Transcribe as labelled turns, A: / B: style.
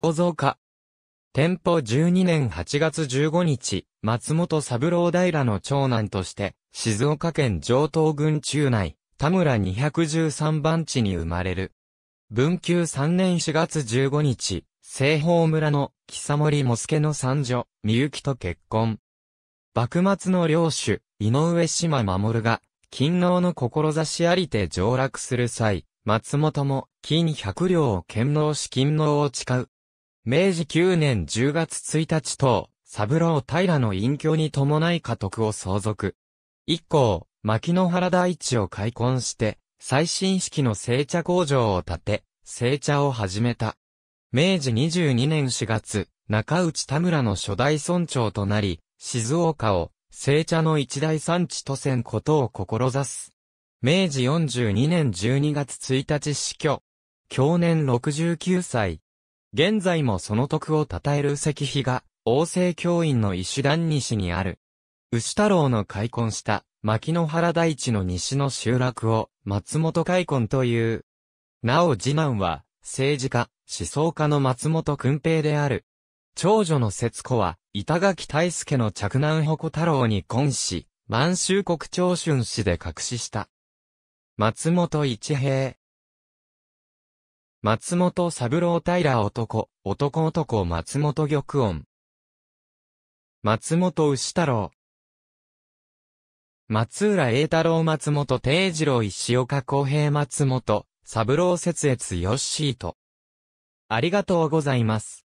A: 小僧化。天保12年8月15日、松本三郎平の長男として、静岡県上東郡中内、田村213番地に生まれる。文久3年4月15日、西方村の木佐森もすけの三女、みゆきと結婚。幕末の領主、井上島守が、勤王の志ありて上落する際、松本も、金百両を剣納し勤王を誓う。明治9年10月1日等、三郎平の隠居に伴い家督を相続。以降、牧野原大地を開墾して、最新式の製茶工場を建て、製茶を始めた。明治22年4月、中内田村の初代村長となり、静岡を、製茶の一大産地とせんことを志す。明治42年12月1日死去。去年69歳。現在もその徳を称える石碑が、王政教院の石段西にある。牛太郎の開墾した、牧野原大地の西の集落を、松本開墾という。なお次男は、政治家、思想家の松本薫平である。長女の節子は、板垣大助の嫡男鉾太郎に婚し、満州国長春氏で隠しした。松本一平。松本三郎平男、男男松本玉音。松本牛太郎。松浦栄太郎松本定次郎石岡公平松本、三郎節越ヨッシーと。ありがとうございます。